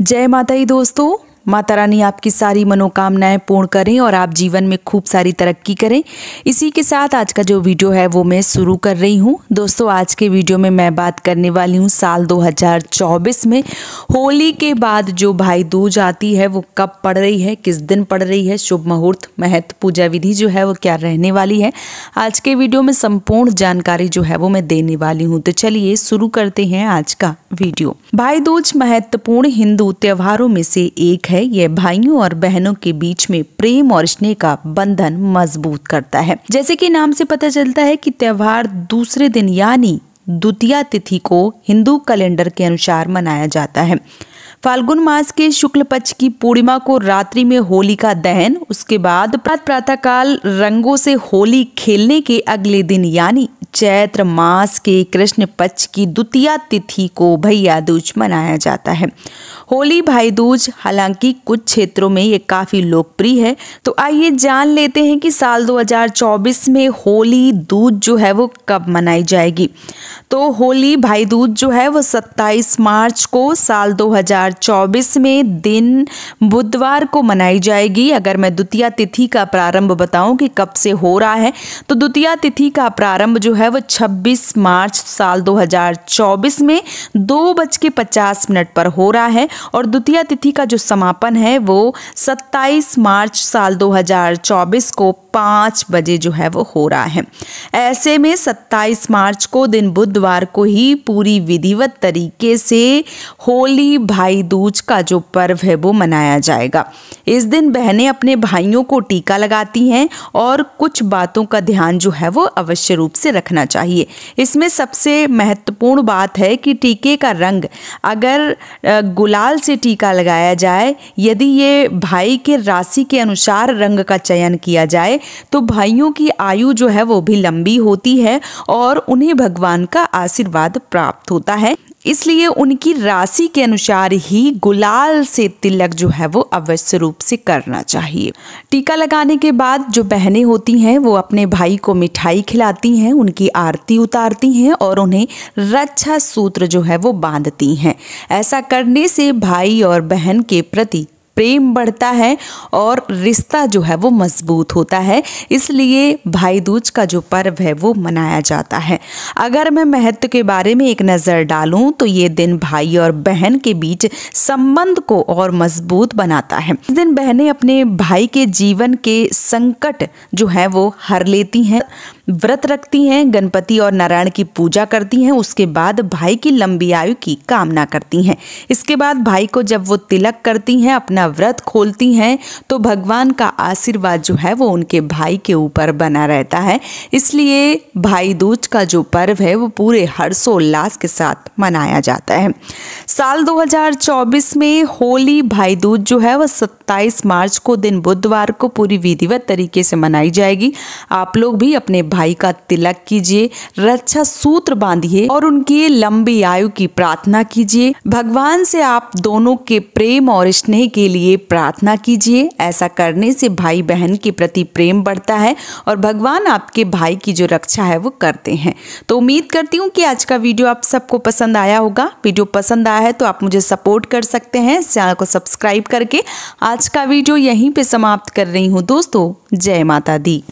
जय माता दोस्तों माता रानी आपकी सारी मनोकामनाएं पूर्ण करें और आप जीवन में खूब सारी तरक्की करें इसी के साथ आज का जो वीडियो है वो मैं शुरू कर रही हूँ दोस्तों आज के वीडियो में मैं बात करने वाली हूँ साल 2024 में होली के बाद जो भाई दूज आती है वो कब पड़ रही है किस दिन पड़ रही है शुभ मुहूर्त महत्व पूजा विधि जो है वो क्या रहने वाली है आज के वीडियो में संपूर्ण जानकारी जो है वो मैं देने वाली हूँ तो चलिए शुरू करते हैं आज का वीडियो भाई दूज महत्वपूर्ण हिंदू त्योहारों में से एक है है यह भाइयों और बहनों के बीच में प्रेम और स्नेह का बंधन मजबूत करता है जैसे कि नाम से पता चलता है कि त्यौहार दूसरे दिन यानी द्वितीय तिथि को हिंदू कैलेंडर के अनुसार मनाया जाता है फाल्गुन मास के शुक्ल पक्ष की पूर्णिमा को रात्रि में होली का दहन उसके बाद प्रातः प्रातःकाल रंगों से होली खेलने के अगले दिन यानी चैत्र मास के कृष्ण पक्ष की द्वितीय तिथि को भैया दूज मनाया जाता है होली भाई दूज हालांकि कुछ क्षेत्रों में ये काफ़ी लोकप्रिय है तो आइए जान लेते हैं कि साल 2024 में होली दूज जो है वो कब मनाई जाएगी तो होली भाई दूज जो है वो 27 मार्च को साल 2024 में दिन बुधवार को मनाई जाएगी अगर मैं द्वितीय तिथि का प्रारंभ बताऊं कि कब से हो रहा है तो द्वितीय तिथि का प्रारंभ जो है वो 26 मार्च साल 2024 में दो बज के पचास मिनट पर हो रहा है और द्वितीय तिथि का जो समापन है वो 27 मार्च साल 2024 को पाँच बजे जो है वो हो रहा है ऐसे में 27 मार्च को दिन बुधवार को ही पूरी विधिवत तरीके से होली भाई दूज का जो पर्व है वो मनाया जाएगा इस दिन बहनें अपने भाइयों को टीका लगाती हैं और कुछ बातों का ध्यान जो है वो अवश्य रूप से रख रखना चाहिए इसमें सबसे महत्वपूर्ण बात है कि टीके का रंग अगर गुलाल से टीका लगाया जाए यदि ये भाई के राशि के अनुसार रंग का चयन किया जाए तो भाइयों की आयु जो है वो भी लंबी होती है और उन्हें भगवान का आशीर्वाद प्राप्त होता है इसलिए उनकी राशि के अनुसार ही गुलाल से तिलक जो है वो अवश्य रूप से करना चाहिए टीका लगाने के बाद जो बहनें होती हैं वो अपने भाई को मिठाई खिलाती हैं उनकी आरती उतारती हैं और उन्हें रक्षा सूत्र जो है वो बांधती हैं ऐसा करने से भाई और बहन के प्रति प्रेम बढ़ता है और रिश्ता जो है वो मजबूत होता है इसलिए भाई दूज का जो पर्व है वो मनाया जाता है अगर मैं महत्व के बारे में एक नज़र डालूं तो ये दिन भाई और बहन के बीच संबंध को और मजबूत बनाता है इस दिन बहनें अपने भाई के जीवन के संकट जो है वो हर लेती हैं व्रत रखती हैं गणपति और नारायण की पूजा करती हैं उसके बाद भाई की लंबी आयु की कामना करती हैं इसके बाद भाई को जब वो तिलक करती हैं अपना व्रत खोलती हैं तो भगवान का आशीर्वाद जो है वो उनके भाई के ऊपर बना रहता है इसलिए भाई दूज का जो पर्व है वो पूरे हर्षोल्लास के साथ मनाया जाता है साल दो में होली भाई दूज जो है वह सत्ताईस मार्च को दिन बुधवार को पूरी विधिवत तरीके से मनाई जाएगी आप लोग भी अपने भाई का तिलक कीजिए रक्षा सूत्र बांधिए और उनकी लंबी आयु की प्रार्थना कीजिए भगवान से आप दोनों के प्रेम और स्नेह के लिए प्रार्थना कीजिए ऐसा करने से भाई बहन के प्रति प्रेम बढ़ता है और भगवान आपके भाई की जो रक्षा है वो करते हैं तो उम्मीद करती हूँ कि आज का वीडियो आप सबको पसंद आया होगा वीडियो पसंद आया है तो आप मुझे सपोर्ट कर सकते हैं चैनल को सब्सक्राइब करके आज का वीडियो यहीं पे समाप्त कर रही हूँ दोस्तों जय माता दी